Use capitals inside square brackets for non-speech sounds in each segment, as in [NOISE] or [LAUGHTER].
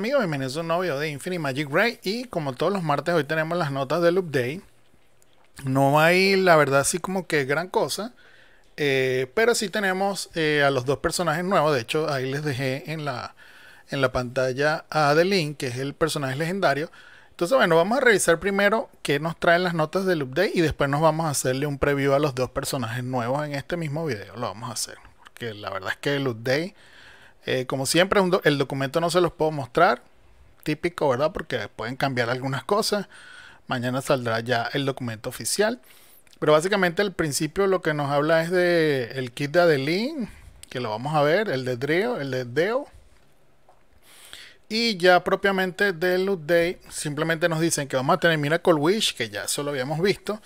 amigos? Bienvenidos a un nuevo de Infinity Magic Ray y como todos los martes hoy tenemos las notas del update. No hay la verdad así como que gran cosa, eh, pero sí tenemos eh, a los dos personajes nuevos. De hecho ahí les dejé en la, en la pantalla a Adeline que es el personaje legendario. Entonces bueno, vamos a revisar primero qué nos traen las notas del update y después nos vamos a hacerle un preview a los dos personajes nuevos en este mismo video. Lo vamos a hacer porque la verdad es que el update eh, como siempre, el documento no se los puedo mostrar. Típico, ¿verdad? Porque pueden cambiar algunas cosas. Mañana saldrá ya el documento oficial. Pero básicamente al principio lo que nos habla es de el kit de Adeline, que lo vamos a ver, el de Drio, el de Deo. Y ya propiamente del update, simplemente nos dicen que vamos a tener Miracle Wish, que ya eso lo habíamos visto.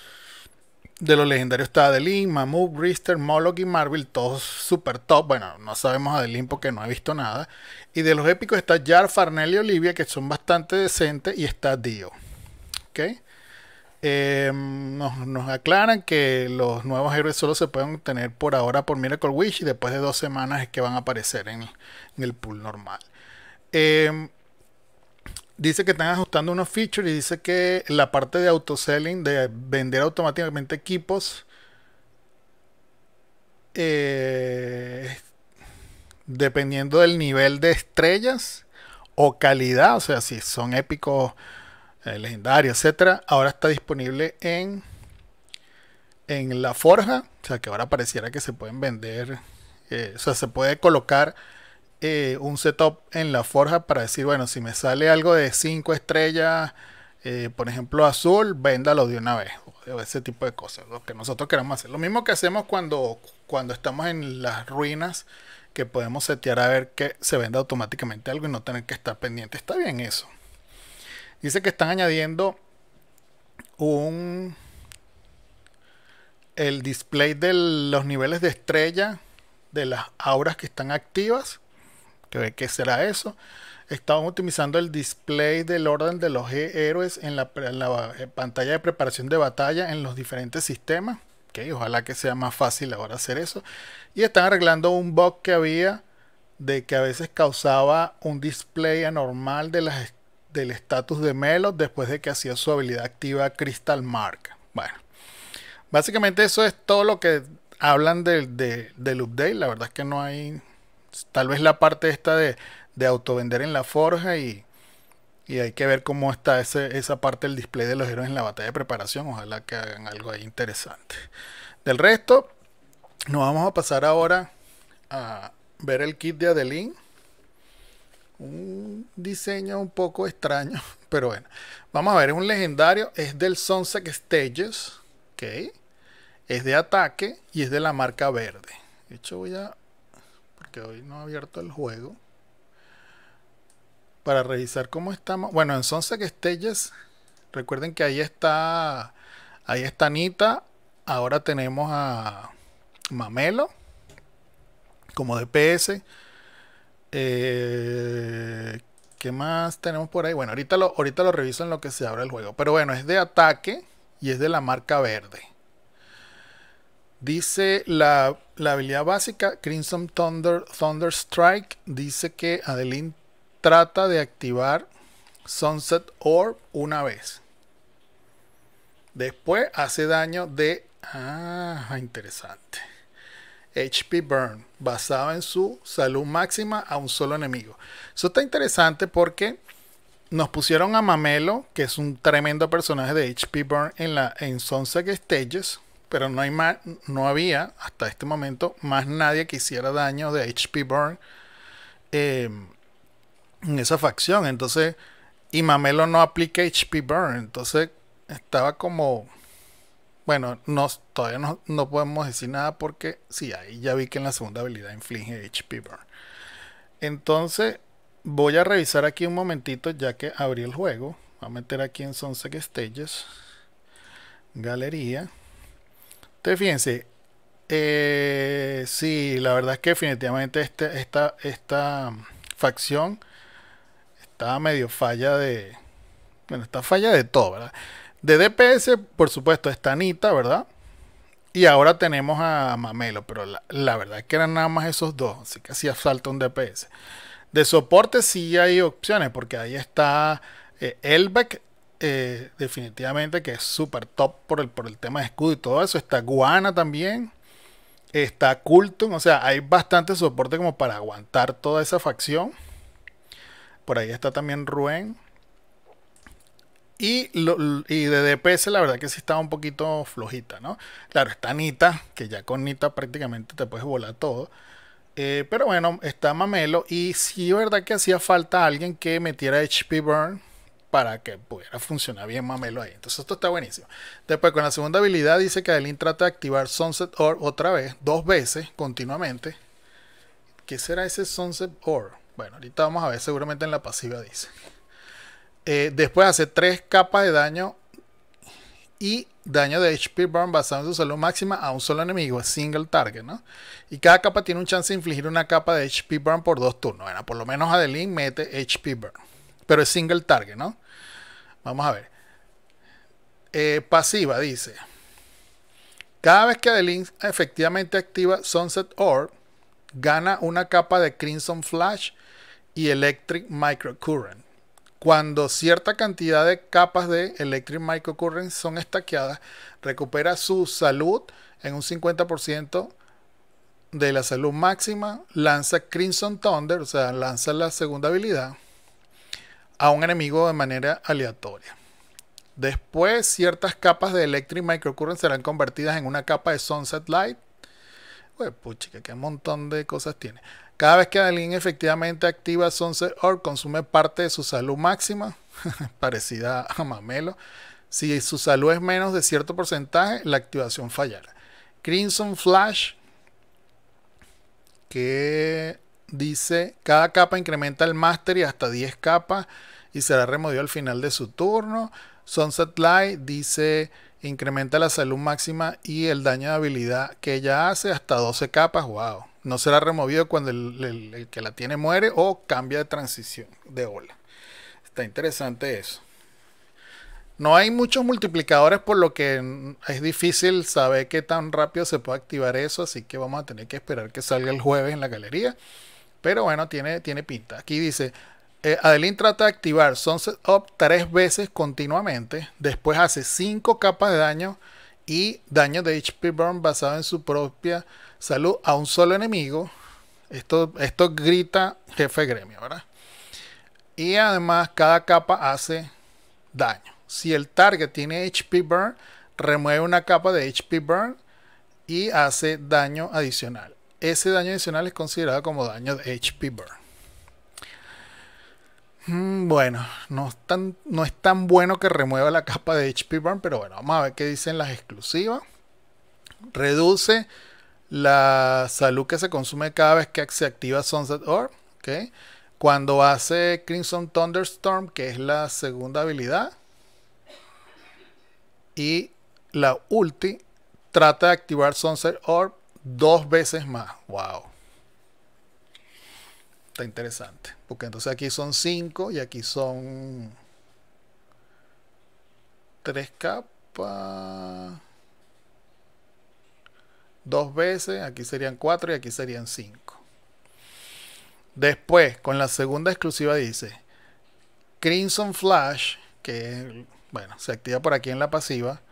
De los legendarios está Adeline, Mammoth, Brister, Moloch y Marvel, todos super top. Bueno, no sabemos Adeline porque no he visto nada. Y de los épicos está Jar, Farnell y Olivia, que son bastante decentes. Y está Dio. Eh, nos, aclaran que los nuevos héroes solo se pueden obtener por ahora por Miracle Wish y después de dos semanas es que van a aparecer en, en el pool normal. Eh, dice que están ajustando unos features y dice que la parte de autoselling, de vender automáticamente equipos, eh, dependiendo del nivel de estrellas o calidad, o sea, si son épicos, eh, legendarios, etcétera, ahora está disponible en en la forja, o sea que ahora pareciera que se pueden vender, eh, o sea, se puede colocar eh, un setup en la forja para decir, bueno, si me sale algo de 5 estrellas, eh, por ejemplo azul, véndalo de una vez. O ese tipo de cosas, lo que nosotros queremos hacer. Lo mismo que hacemos cuando, cuando estamos en las ruinas, que podemos setear a ver que se venda automáticamente algo y no tener que estar pendiente. Está bien eso. Dice que están añadiendo un el display de los niveles de estrella de las auras que están activas ¿Qué, qué será eso? Estaban optimizando el display del orden de los héroes en la, eh, pantalla de preparación de batalla en los diferentes sistemas. que ojalá que sea más fácil ahora hacer eso. Y están arreglando un bug que había de que a veces causaba un display anormal de las, del estatus de Melo después de que hacía su habilidad activa Crystal Mark. Bueno, básicamente eso es todo lo que hablan de, del update. La verdad es que no hay tal vez la parte esta de, de autovender en la forja y, y hay que ver cómo está esa parte del display de los héroes en la batalla de preparación. Ojalá que hagan algo ahí interesante. Del resto, nos vamos a pasar ahora a ver el kit de Adeline. Un diseño un poco extraño, [LAUGHS] pero bueno. Vamos a ver, es un legendario, es del Sunset Stages, ¿ok? Es de ataque y es de la marca verde. De hecho, voy a que hoy no ha abierto el juego. Para revisar cómo estamos. Bueno, en Sunset Stages, recuerden que ahí está, ahí está Anita. Ahora tenemos a Mamelo como DPS. Eh, ¿Qué más tenemos por ahí? Bueno, ahorita lo, ahorita lo reviso en lo que se abre el juego. Pero bueno, es de ataque y es de la marca verde. Dice la, habilidad básica, Crimson Thunder, Thunder Strike, dice que Adeline trata de activar Sunset Orb una vez. Después hace daño de... Ah, interesante. HP Burn, basado en su salud máxima a un solo enemigo. Eso está interesante porque nos pusieron a Mamelo, que es un tremendo personaje de HP Burn en, la, en Sunset Stages pero no, hay más, no había hasta este momento más nadie que hiciera daño de HP Burn em, en esa facción. Entonces, y Mamelo no aplica HP Burn. Entonces, estaba como. Bueno, no, todavía no, no, podemos decir nada porque sí, ahí ya vi que en la segunda habilidad inflige HP Burn. Entonces, voy a revisar aquí un momentito ya que abrí el juego. Voy a meter aquí en Sunset Stages. Galería. Entonces, fíjense, eh, sí, la verdad es que definitivamente este, esta, esta facción está medio falla de... Bueno, está falla de todo, ¿verdad? De DPS, por supuesto, está Anita, ¿verdad? Y ahora tenemos a Mamelo, pero la, verdad es que eran nada más esos dos, así que hacía falta un DPS. De soporte sí hay opciones, porque ahí está eh, Elbeck eh, definitivamente que es súper top por el, por el tema de escudo y todo eso. Está Guana también. Está culto O sea, hay bastante soporte como para aguantar toda esa facción. Por ahí está también Ruén. Y, lo, y, de DPS la verdad que sí estaba un poquito flojita, ¿no? Claro, está Nita, que ya con Nita prácticamente te puedes volar todo. Eh, pero bueno, está Mamelo. Y sí, verdad que hacía falta alguien que metiera HP Burn para que pudiera funcionar bien mamelo ahí. Entonces esto está buenísimo. Después con la segunda habilidad dice que Adeline trata de activar Sunset Orb otra vez, dos veces, continuamente. ¿Qué será ese Sunset Orb? Bueno, ahorita vamos a ver, seguramente en la pasiva dice. Eh, después hace tres capas de daño y daño de HP burn basado en su salud máxima a un solo enemigo, single target, ¿no? Y cada capa tiene un chance de infligir una capa de HP burn por dos turnos. Bueno, por lo menos Adeline mete HP burn, pero es single target, ¿no? Vamos a ver. Eh, pasiva dice. Cada vez que Adeline efectivamente activa Sunset Orb, gana una capa de Crimson Flash y Electric Microcurrent. Cuando cierta cantidad de capas de Electric Microcurrent son estaqueadas, recupera su salud en un 50% de la salud máxima, lanza Crimson Thunder, o sea, lanza la segunda habilidad, a un enemigo de manera aleatoria. Después, ciertas capas de Electric Microcurrent serán convertidas en una capa de Sunset Light. Uy puchica, qué montón de cosas tiene. Cada vez que alguien efectivamente activa Sunset Orb, consume parte de su salud máxima, [LAUGHS] parecida a Mamelo. Si su salud es menos de cierto porcentaje, la activación fallará. Crimson Flash, que dice, cada capa incrementa el mastery hasta 10 capas y será removido al final de su turno. Sunset Light dice, incrementa la salud máxima y el daño de habilidad que ella hace hasta 12 capas. ¡Wow! No será removido cuando el, que la tiene muere o cambia de transición de ola. Está interesante eso. No hay muchos multiplicadores, por lo que es difícil saber qué tan rápido se puede activar eso, así que vamos a tener que esperar que salga el jueves en la galería. Pero bueno, tiene, tiene pinta. Aquí dice, eh, Adeline trata de activar Sunset Up tres veces continuamente. Después hace cinco capas de daño y daño de HP Burn basado en su propia salud a un solo enemigo. Esto, esto grita jefe gremio, ¿verdad? Y además cada capa hace daño. Si el target tiene HP Burn, remueve una capa de HP Burn y hace daño adicional. Ese daño adicional es considerado como daño de HP burn. Mm, bueno, no es, tan, no es tan bueno que remueva la capa de HP Burn, pero bueno, vamos a ver qué dicen las exclusivas. Reduce la salud que se consume cada vez que se activa Sunset Orb. Cuando hace Crimson Thunderstorm, que es la segunda habilidad. Y la ulti trata de activar Sunset Orb Dos veces más. Wow. Está interesante. Porque entonces aquí son 5 y aquí son 3 capas. Dos veces. Aquí serían 4 y aquí serían 5. Después, con la segunda exclusiva dice Crimson Flash, que bueno, se activa por aquí en la pasiva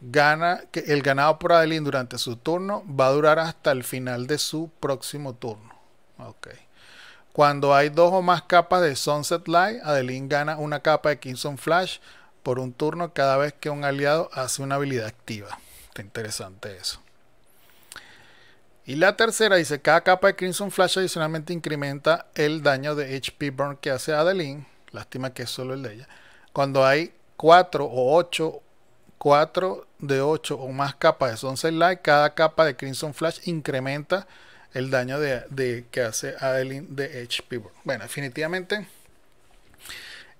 gana que el ganado por Adeline durante su turno va a durar hasta el final de su próximo turno. Okay. Cuando hay dos o más capas de Sunset Light, Adeline gana una capa de Kingston Flash por un turno cada vez que un aliado hace una habilidad activa. Está interesante eso. Y la tercera dice, cada capa de Crimson Flash adicionalmente incrementa el daño de HP Burn que hace Adeline. Lástima que es solo el de ella. Cuando hay cuatro o ocho 4 de 8 o más capas de Sunset Light, cada capa de Crimson Flash incrementa el daño de, que hace Adeline de HP. Bueno, definitivamente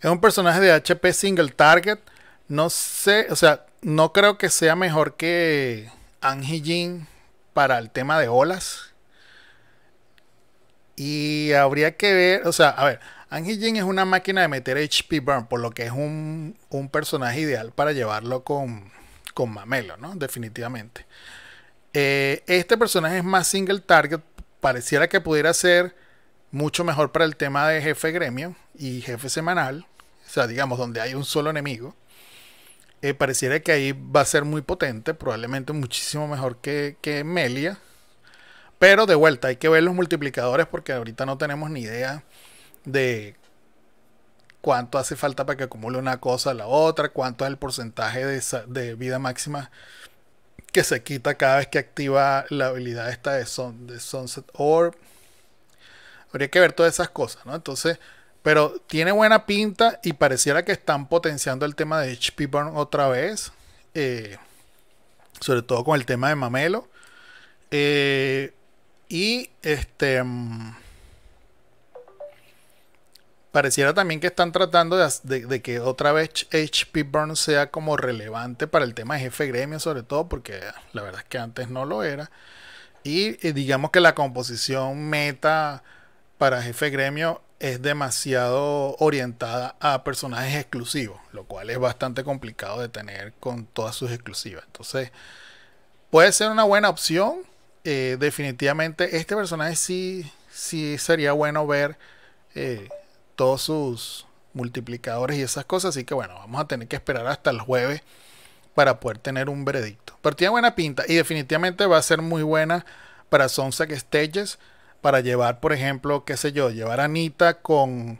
es un personaje de HP single target. No sé, o sea, no creo que sea mejor que Angie Jin para el tema de olas. Y habría que ver, o sea, a ver, Angie es una máquina de meter HP Burn, por lo que es un, personaje ideal para llevarlo con, con Mamelo, ¿no? Definitivamente. Eh, este personaje es más single target, pareciera que pudiera ser mucho mejor para el tema de jefe gremio y jefe semanal, o sea, digamos, donde hay un solo enemigo. Eh, pareciera que ahí va a ser muy potente, probablemente muchísimo mejor que, que, Melia. Pero de vuelta, hay que ver los multiplicadores porque ahorita no tenemos ni idea de cuánto hace falta para que acumule una cosa a la otra, cuánto es el porcentaje de, vida máxima que se quita cada vez que activa la habilidad esta de, de Sunset Orb. Habría que ver todas esas cosas, ¿no? Entonces, pero tiene buena pinta y pareciera que están potenciando el tema de HP Burn otra vez. Eh, sobre todo con el tema de Mamelo. Eh, y este. Mm, pareciera también que están tratando de, que otra vez HP Burns sea como relevante para el tema de jefe gremio, sobre todo, porque la verdad es que antes no lo era. Y digamos que la composición meta para jefe gremio es demasiado orientada a personajes exclusivos, lo cual es bastante complicado de tener con todas sus exclusivas. Entonces, puede ser una buena opción. Eh, definitivamente, este personaje sí, sí sería bueno ver. Eh, todos sus multiplicadores y esas cosas. Así que bueno, vamos a tener que esperar hasta el jueves para poder tener un veredicto. Pero tiene buena pinta y definitivamente va a ser muy buena para Sunset Stages. Para llevar, por ejemplo, qué sé yo, llevar a Anita con,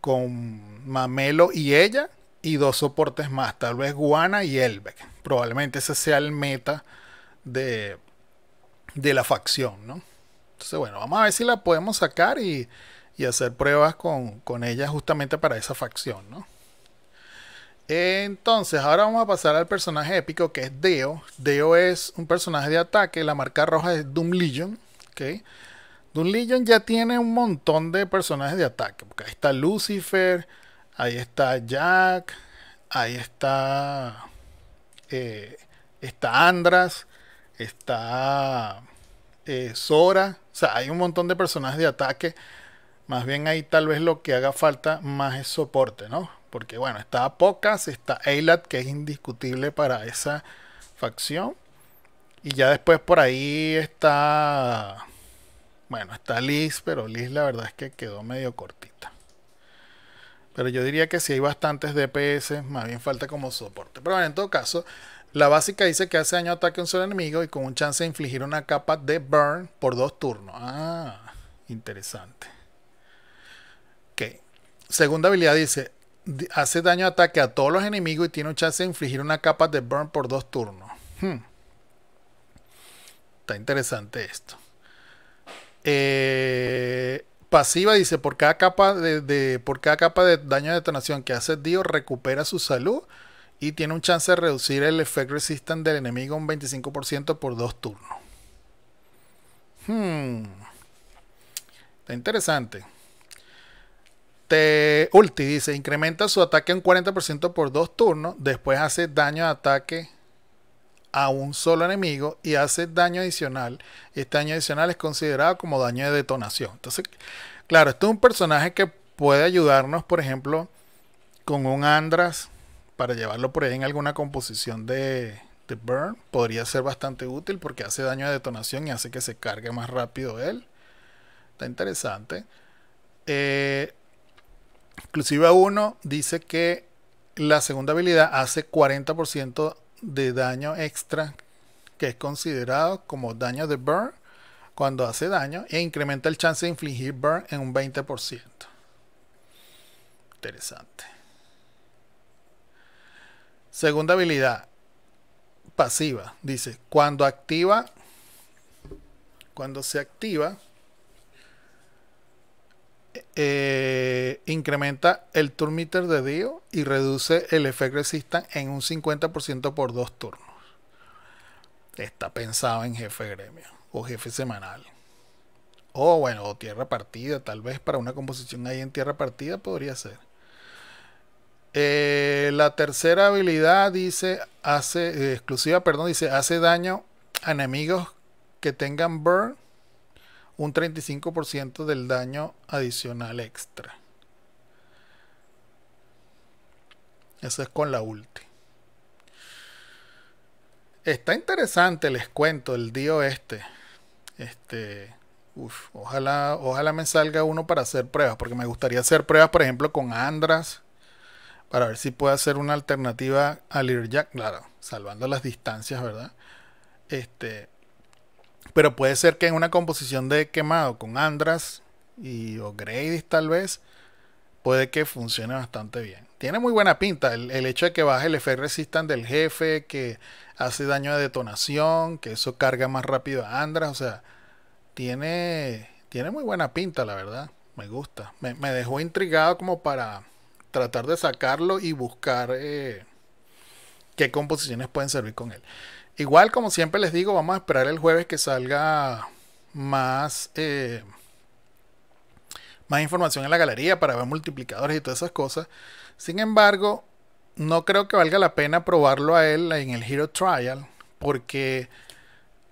con Mamelo y ella y dos soportes más, tal vez Guana y Elbeck. Probablemente ese sea el meta de, de la facción, ¿no? Entonces, bueno, vamos a ver si la podemos sacar y y hacer pruebas con, con ella justamente para esa facción, ¿no? Entonces, ahora vamos a pasar al personaje épico que es Deo. Deo es un personaje de ataque, la marca roja es Doom Legion. Doom Legion ya tiene un montón de personajes de ataque. Porque ahí está Lucifer, ahí está Jack, ahí está, eh, está Andras, está eh, Sora. O sea, hay un montón de personajes de ataque más bien ahí tal vez lo que haga falta más es soporte, ¿no? Porque bueno, está Pocas, está Eilat, que es indiscutible para esa facción. Y ya después por ahí está... Bueno, está Liz, pero Liz la verdad es que quedó medio cortita. Pero yo diría que si hay bastantes DPS, más bien falta como soporte. Pero bueno, en todo caso, la básica dice que hace daño ataque a un solo enemigo y con un chance de infligir una capa de burn por dos turnos. Ah, interesante. Segunda habilidad dice, hace daño ataque a todos los enemigos y tiene un chance de infligir una capa de burn por dos turnos. Hmm. Está interesante esto. Eh, pasiva dice, por cada capa de, por cada capa de daño de detonación que hace Dio, recupera su salud y tiene un chance de reducir el efecto resistant del enemigo un 25% por dos turnos. Hmm. Está interesante. Este, ulti dice, incrementa su ataque En 40% por dos turnos, después hace daño de ataque a un solo enemigo y hace daño adicional. Este daño adicional es considerado como daño de detonación. Entonces, claro, este es un personaje que puede ayudarnos, por ejemplo, con un Andras para llevarlo por ahí en alguna composición de, de Burn. Podría ser bastante útil porque hace daño de detonación y hace que se cargue más rápido él. Está interesante. Eh, Inclusive 1 dice que la segunda habilidad hace 40% de daño extra, que es considerado como daño de burn cuando hace daño e incrementa el chance de infligir burn en un 20%. Interesante. Segunda habilidad pasiva, dice, cuando activa cuando se activa eh, incrementa el turn meter de Dio y reduce el efecto resistant en un 50% por dos turnos. Está pensado en jefe gremio o jefe semanal. O bueno, o tierra partida, tal vez para una composición ahí en tierra partida podría ser. Eh, la tercera habilidad dice, hace, eh, exclusiva, perdón, dice, hace daño a enemigos que tengan burn un 35% del daño adicional extra. Eso es con la ulti. Está interesante, les cuento, el dio este. Este. ojalá, ojalá me salga uno para hacer pruebas, porque me gustaría hacer pruebas, por ejemplo, con Andras, para ver si puedo hacer una alternativa al ya claro, salvando las distancias, ¿verdad? Este, pero puede ser que en una composición de quemado con Andras y o tal vez, puede que funcione bastante bien. Tiene muy buena pinta el, hecho de que baje el efecto resistant del jefe, que hace daño de detonación, que eso carga más rápido a Andras, o sea, tiene, tiene muy buena pinta, la verdad. Me gusta. Me, dejó intrigado como para tratar de sacarlo y buscar eh, qué composiciones pueden servir con él. Igual, como siempre les digo, vamos a esperar el jueves que salga más, eh, más información en la galería para ver multiplicadores y todas esas cosas. Sin embargo, no creo que valga la pena probarlo a él en el Hero Trial, porque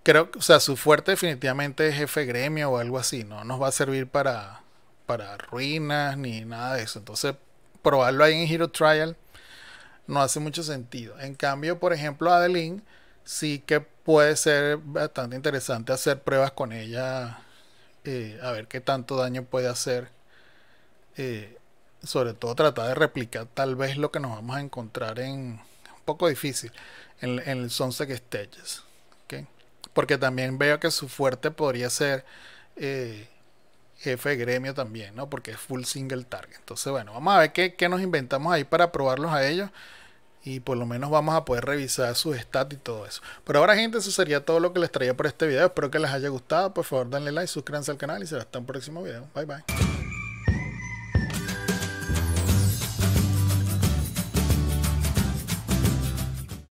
creo que, sea, su fuerte definitivamente es jefe gremio o algo así, no nos va a servir para, para ruinas ni nada de eso. Entonces, probarlo ahí en Hero Trial no hace mucho sentido. En cambio, por ejemplo, Adeline sí que puede ser bastante interesante hacer pruebas con ella, eh, a ver qué tanto daño puede hacer. Eh, sobre todo tratar de replicar tal vez lo que nos vamos a encontrar en un poco difícil en, el Sunset Stages. Porque también veo que su fuerte podría ser eh, jefe gremio también, ¿no? Porque es full single target. Entonces, bueno, vamos a ver qué nos inventamos ahí para probarlos a ellos y por lo menos vamos a poder revisar sus stats y todo eso. Pero ahora gente, eso sería todo lo que les traía por este video. Espero que les haya gustado. Por favor, denle like, suscríbanse al canal y se hasta un próximo video. Bye bye.